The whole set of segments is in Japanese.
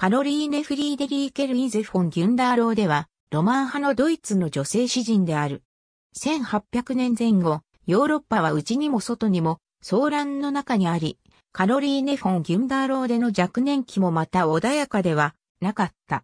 カロリーネ・フリーデリー・ケルイゼ・フォン・ギュンダーローでは、ロマン派のドイツの女性詩人である。1800年前後、ヨーロッパは内にも外にも、騒乱の中にあり、カロリーネ・フォン・ギュンダーローでの若年期もまた穏やかではなかった。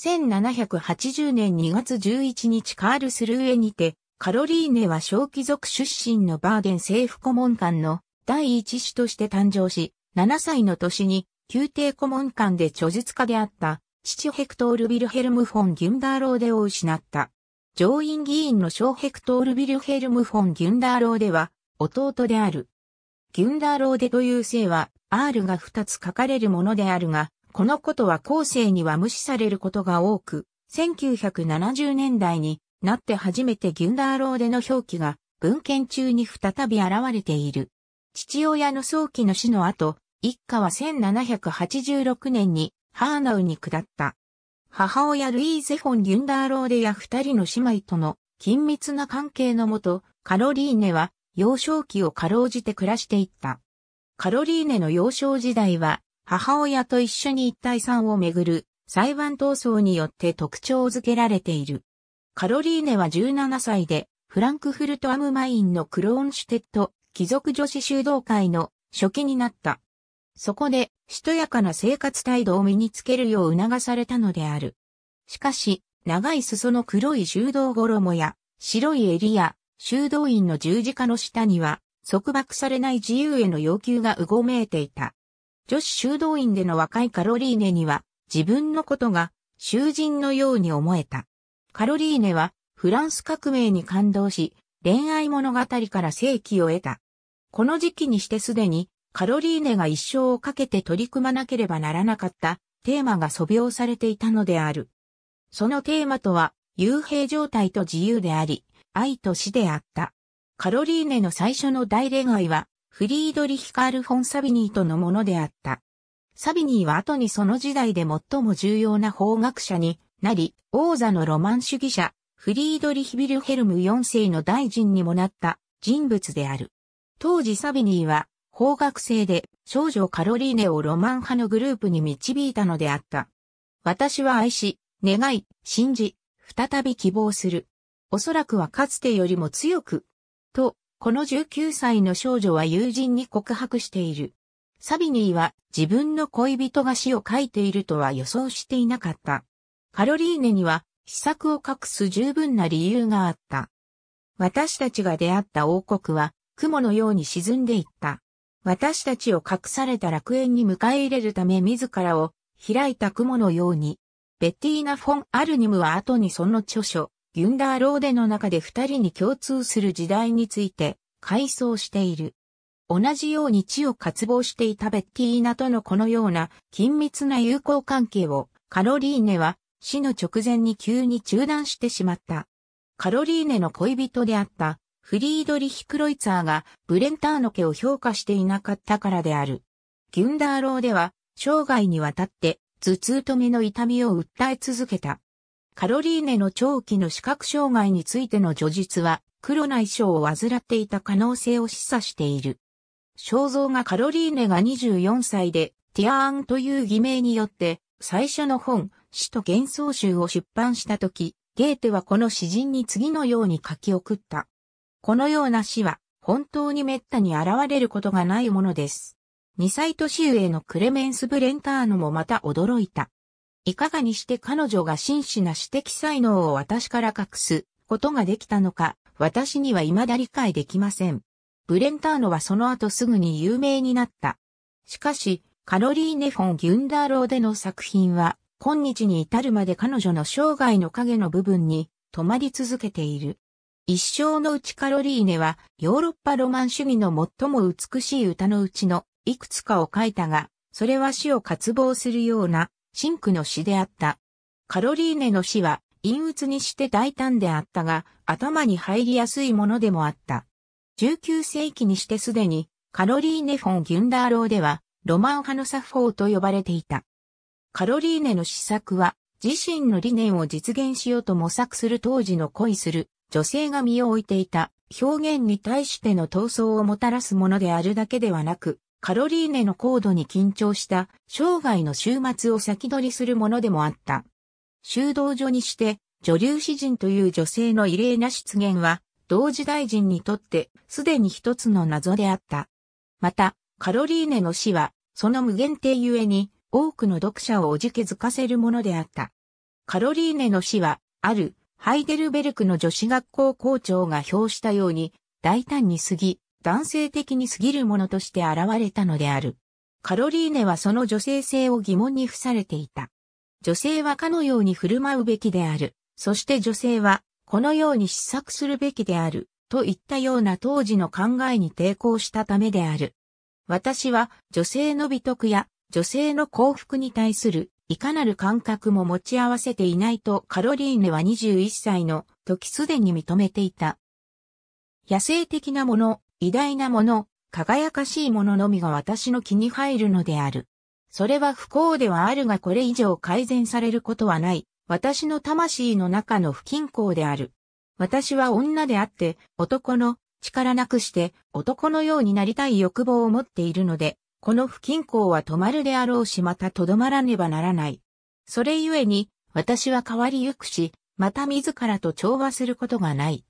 1780年2月11日カールスルーエにて、カロリーネは小貴族出身のバーデン政府顧問官の第一子として誕生し、7歳の年に宮廷顧問官で著述家であった父ヘクトール・ビルヘルム・フォン・ギュンダーローデを失った。上院議員の小ヘクトール・ビルヘルム・フォン・ギュンダーローデは弟である。ギュンダーローデという姓は R が2つ書かれるものであるが、このことは後世には無視されることが多く、1970年代になって初めてギュンダーローデの表記が文献中に再び現れている。父親の早期の死の後、一家は1786年にハーナウに下った。母親ルイーゼ・フォン・ギュンダーローデや二人の姉妹との緊密な関係のもと、カロリーネは幼少期をかろうじて暮らしていった。カロリーネの幼少時代は、母親と一緒に一体産をめぐる裁判闘争によって特徴づけられている。カロリーネは17歳で、フランクフルト・アムマインのクローンシュテッド貴族女子修道会の初期になった。そこで、しとやかな生活態度を身につけるよう促されたのである。しかし、長い裾の黒い修道衣や、白い襟や、修道院の十字架の下には、束縛されない自由への要求がうごめいていた。女子修道院での若いカロリーネには、自分のことが、囚人のように思えた。カロリーネは、フランス革命に感動し、恋愛物語から正規を得た。この時期にしてすでに、カロリーネが一生をかけて取り組まなければならなかったテーマが素描されていたのである。そのテーマとは、幽閉状態と自由であり、愛と死であった。カロリーネの最初の大恋愛は、フリードリヒカール・フォン・サビニーとのものであった。サビニーは後にその時代で最も重要な法学者になり、王座のロマン主義者、フリードリヒ・ビルヘルム4世の大臣にもなった人物である。当時サビニーは法学生で少女カロリーネをロマン派のグループに導いたのであった。私は愛し、願い、信じ、再び希望する。おそらくはかつてよりも強く。と、この19歳の少女は友人に告白している。サビニーは自分の恋人が死を書いているとは予想していなかった。カロリーネには、秘策を隠す十分な理由があった。私たちが出会った王国は、雲のように沈んでいった。私たちを隠された楽園に迎え入れるため自らを開いた雲のように。ベッティーナ・フォン・アルニムは後にその著書、ギュンダーローデの中で二人に共通する時代について、回想している。同じように地を渇望していたベッティーナとのこのような緊密な友好関係を、カロリーネは死の直前に急に中断してしまった。カロリーネの恋人であったフリードリヒ・クロイツァーがブレンターノ家を評価していなかったからである。ギュンダーローでは、生涯にわたって頭痛と目の痛みを訴え続けた。カロリーネの長期の視覚障害についての叙述は、黒内障を患っていた可能性を示唆している。肖像がカロリーネが24歳で、ティアーンという偽名によって、最初の本、死と幻想集を出版した時、ゲーテはこの詩人に次のように書き送った。このような死は本当に滅多に現れることがないものです。2歳年上のクレメンス・ブレンターノもまた驚いた。いかがにして彼女が真摯な私的才能を私から隠すことができたのか、私には未だ理解できません。ブレンターノはその後すぐに有名になった。しかし、カロリーネ・フォン・ギュンダーローでの作品は、今日に至るまで彼女の生涯の影の部分に止まり続けている。一生のうちカロリーネはヨーロッパロマン主義の最も美しい歌のうちのいくつかを書いたが、それは死を渇望するような真紅の詩であった。カロリーネの詩は陰鬱にして大胆であったが、頭に入りやすいものでもあった。19世紀にしてすでにカロリーネ・フォン・ギュンダーローではロマン派の作法と呼ばれていた。カロリーネの詩作は自身の理念を実現しようと模索する当時の恋する女性が身を置いていた表現に対しての闘争をもたらすものであるだけではなく、カロリーネの高度に緊張した生涯の終末を先取りするものでもあった。修道所にして女流詩人という女性の異例な出現は、同時代人にとってすでに一つの謎であった。また、カロリーネの死は、その無限定ゆえに多くの読者をおじけづかせるものであった。カロリーネの死は、あるハイデルベルクの女子学校校長が表したように、大胆に過ぎ、男性的に過ぎるものとして現れたのである。カロリーネはその女性性を疑問に付されていた。女性はかのように振る舞うべきである。そして女性は、このように試策するべきである。といったような当時の考えに抵抗したためである。私は女性の美徳や女性の幸福に対するいかなる感覚も持ち合わせていないとカロリーネは21歳の時すでに認めていた。野生的なもの、偉大なもの、輝かしいもののみが私の気に入るのである。それは不幸ではあるがこれ以上改善されることはない。私の魂の中の不均衡である。私は女であって、男の力なくして、男のようになりたい欲望を持っているので、この不均衡は止まるであろうしまたとどまらねばならない。それゆえに、私は変わりゆくし、また自らと調和することがない。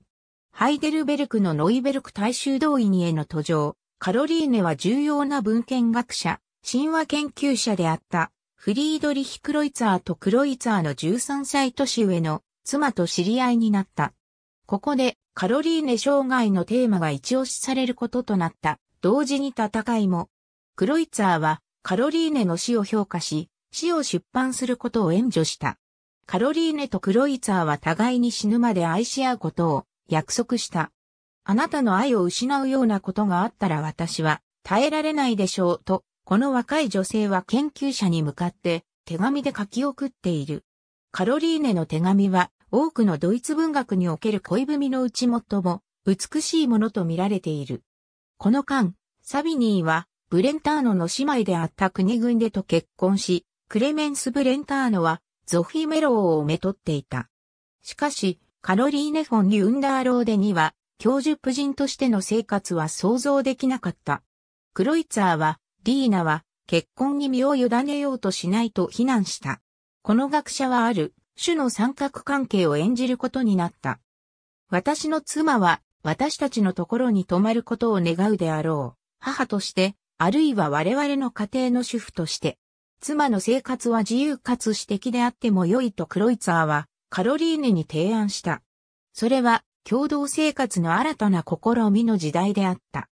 ハイデルベルクのノイベルク大衆動員への途上、カロリーネは重要な文献学者、神話研究者であった、フリードリヒ・クロイツァーとクロイツァーの13歳年上の妻と知り合いになった。ここでカロリーネ生涯のテーマが一押しされることとなった。同時に戦いもクロイツァーはカロリーネの死を評価し、死を出版することを援助した。カロリーネとクロイツァーは互いに死ぬまで愛し合うことを約束した。あなたの愛を失うようなことがあったら私は耐えられないでしょうと、この若い女性は研究者に向かって手紙で書き送っている。カロリーネの手紙は多くのドイツ文学における恋文のうち最も美しいものと見られている。この間、サビニーはブレンターノの姉妹であった国軍でと結婚し、クレメンス・ブレンターノはゾフィ・メローをめとっていた。しかし、カロリーネ・フォン・リュンダーローデには、教授夫人としての生活は想像できなかった。クロイツァーは、リーナは、結婚に身を委ねようとしないと非難した。この学者はある、種の三角関係を演じることになった。私の妻は、私たちのところに泊まることを願うであろう。母として、あるいは我々の家庭の主婦として、妻の生活は自由かつ私的であっても良いとクロイツァーはカロリーネに提案した。それは共同生活の新たな試みの時代であった。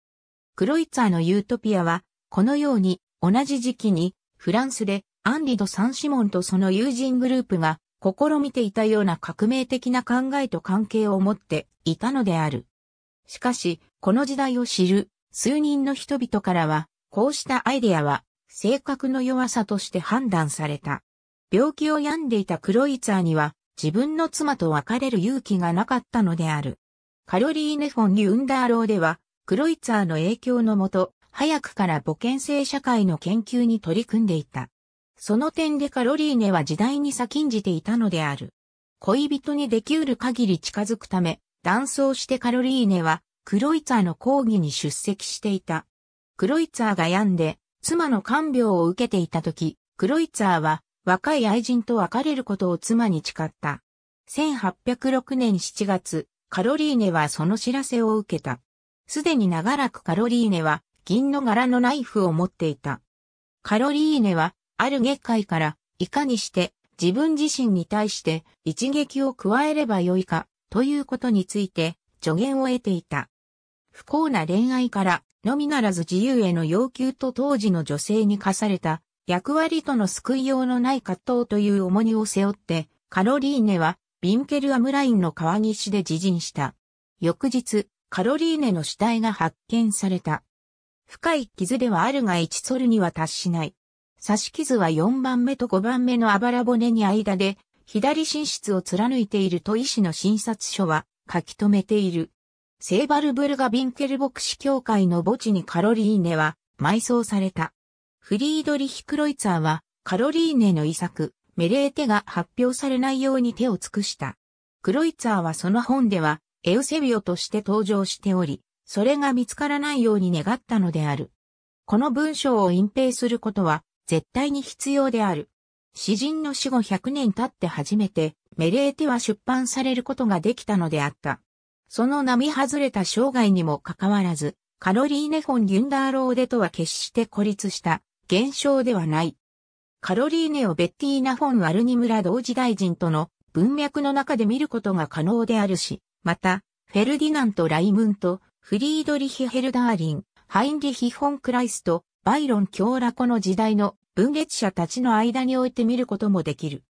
クロイツァーのユートピアは、このように同じ時期にフランスでアンリド・サンシモンとその友人グループが試みていたような革命的な考えと関係を持っていたのである。しかし、この時代を知る数人の人々からは、こうしたアイデアは、性格の弱さとして判断された。病気を病んでいたクロイツァーには、自分の妻と別れる勇気がなかったのである。カロリーネ・フォン・リュンダーローでは、クロイツァーの影響のもと、早くから母権性社会の研究に取り組んでいた。その点でカロリーネは時代に先んじていたのである。恋人にできうる限り近づくため、断層してカロリーネは、クロイツァーの講義に出席していた。クロイツァーが病んで、妻の看病を受けていた時、クロイツァーは若い愛人と別れることを妻に誓った。1806年7月、カロリーネはその知らせを受けた。すでに長らくカロリーネは銀の柄のナイフを持っていた。カロリーネはある月会からいかにして自分自身に対して一撃を加えればよいかということについて助言を得ていた。不幸な恋愛からのみならず自由への要求と当時の女性に課された役割との救いようのない葛藤という重荷を背負って、カロリーネはビンケルアムラインの川岸で自陣した。翌日、カロリーネの死体が発見された。深い傷ではあるが1ソルには達しない。刺し傷は4番目と5番目のあばら骨に間で、左心室を貫いていると医師の診察書は書き留めている。セーバルブルガ・ビンケル牧師協会の墓地にカロリーネは埋葬された。フリードリヒ・クロイツァーはカロリーネの遺作、メレーテが発表されないように手を尽くした。クロイツァーはその本ではエウセビオとして登場しており、それが見つからないように願ったのである。この文章を隠蔽することは絶対に必要である。詩人の死後100年経って初めてメレーテは出版されることができたのであった。その並外れた生涯にもかかわらず、カロリーネ・フォン・ギュンダーローデとは決して孤立した現象ではない。カロリーネをベッティーナ・フォン・ワルニ村同時大臣との文脈の中で見ることが可能であるし、また、フェルディナント・ライムント、フリードリヒ・ヘルダーリン、ハインリヒ・フォン・クライスト、バイロン・キョーラコの時代の分裂者たちの間において見ることもできる。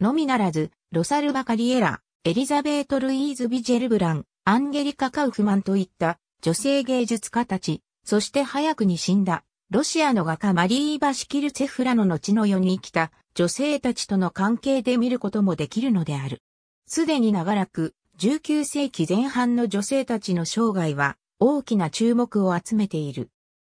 のみならず、ロサルバ・カリエラ、エリザベート・ルイーズ・ビジェルブラン、アンゲリカ・カウフマンといった女性芸術家たち、そして早くに死んだ、ロシアの画家マリー・バシキルツェフラの後の世に生きた女性たちとの関係で見ることもできるのである。すでに長らく19世紀前半の女性たちの生涯は大きな注目を集めている。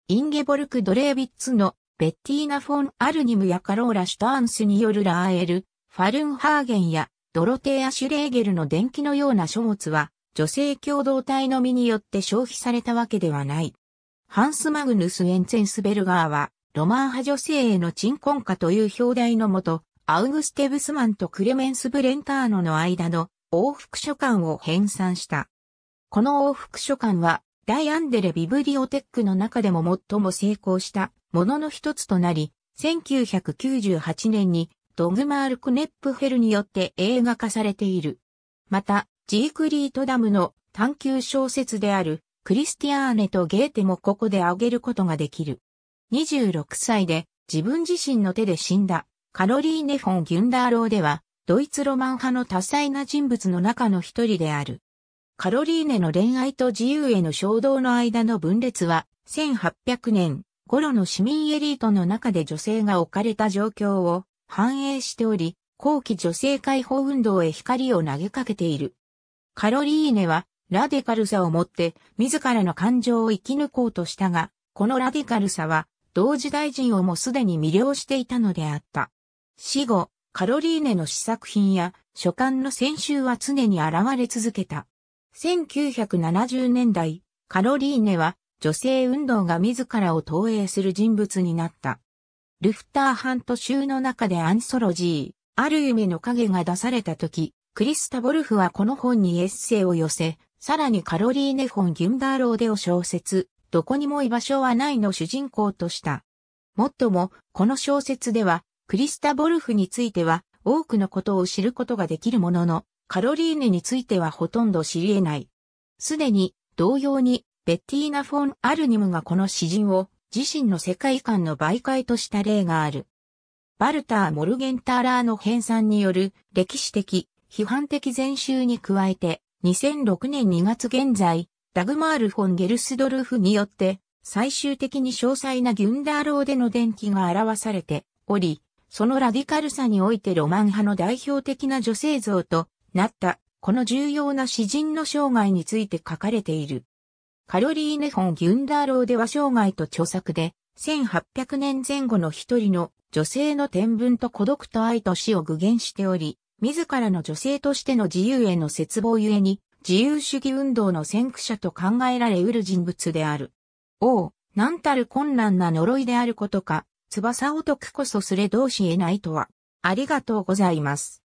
インゲボルク・ドレービッツのベッティーナ・フォン・アルニムやカローラ・シュターンスによるラーエル、ファルンハーゲンやドロテーア・シュレーゲルの伝記のような書物は女性共同体のみによって消費されたわけではない。ハンス・マグヌス・エンツェンスベルガーは、ロマン派女性への鎮魂歌という表題のもと、アウグステ・ブスマンとクレメンス・ブレンターノの間の往復書簡を編纂した。この往復書簡は、大アンデレ・ビブリオテックの中でも最も成功したものの一つとなり、1998年にドグマール・クネップフェルによって映画化されている。また、ジークリートダムの探求小説であるクリスティアーネとゲーテもここで挙げることができる。26歳で自分自身の手で死んだカロリーネ・フォン・ギュンダーローではドイツロマン派の多彩な人物の中の一人である。カロリーネの恋愛と自由への衝動の間の分裂は1800年頃の市民エリートの中で女性が置かれた状況を反映しており、後期女性解放運動へ光を投げかけている。カロリーネは、ラデカルさをもって、自らの感情を生き抜こうとしたが、このラディカルさは、同時代人をもすでに魅了していたのであった。死後、カロリーネの試作品や書簡の先週は常に現れ続けた。1970年代、カロリーネは女性運動が自らを投影する人物になった。ルフターハント州の中でアンソロジー、ある夢の影が出された時、クリスタ・ボルフはこの本にエッセイを寄せ、さらにカロリーネ・フォン・ギュンダーローデを小説、どこにも居場所はないの主人公とした。もっとも、この小説では、クリスタ・ボルフについては、多くのことを知ることができるものの、カロリーネについてはほとんど知り得ない。すでに、同様に、ベッティーナ・フォン・アルニムがこの詩人を、自身の世界観の媒介とした例がある。バルター・モルゲンターラーの編纂による歴史的、批判的全集に加えて、2006年2月現在、ダグマール・フォン・ゲルスドルフによって、最終的に詳細なギュンダーローでの伝記が表されており、そのラディカルさにおいてロマン派の代表的な女性像となった、この重要な詩人の生涯について書かれている。カロリーネ・フォン・ギュンダーローでは生涯と著作で、1800年前後の一人の女性の天文と孤独と愛と死を具現しており、自らの女性としての自由への絶望ゆえに、自由主義運動の先駆者と考えられうる人物である。お、なんたる困難な呪いであることか、翼を解くこそすれ同志へないとは。ありがとうございます。